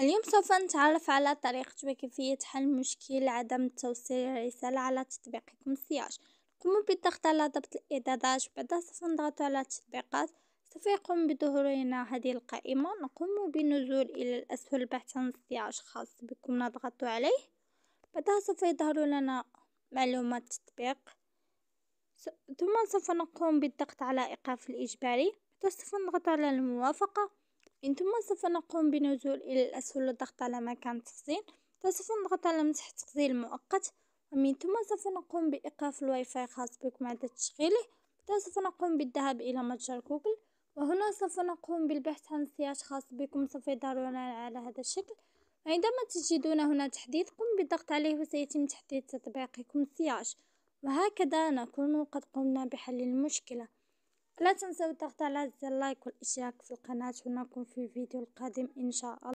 اليوم سوف نتعرف على طريقة وكيفية حل مشكل عدم توصيل الرسالة على تطبيقكم سياج ثم بالضغط على ضبط الإعدادات وبعدها سوف نضغط على التطبيقات سوف يقوم بظهور لنا هذه القائمة نقوم بالنزول إلى الأسفل البحث عن سياج خاص بكم نضغط عليه بعدها سوف يظهر لنا معلومات التطبيق ثم سوف نقوم بالضغط على إيقاف الإجباري سوف نضغط على الموافقة من ثم سوف نقوم بنزول إلى الأسفل والضغط على مكان التخزين فسوف نضغط على مسح التخزين المؤقت ومن ثم سوف نقوم بإيقاف الواي فاي خاص بكم بعد تشغيله سوف نقوم بالذهاب إلى متجر جوجل وهنا سوف نقوم بالبحث عن سياج خاص بكم سوف يظهر على هذا الشكل عندما تجدون هنا تحديث قم بالضغط عليه وسيتم تحديث تطبيقكم سياج وهكذا نكون قد قمنا بحل المشكله لا تنسوا الضغط على زر اللايك والاشتراك في القناة ونراكم في الفيديو القادم ان شاء الله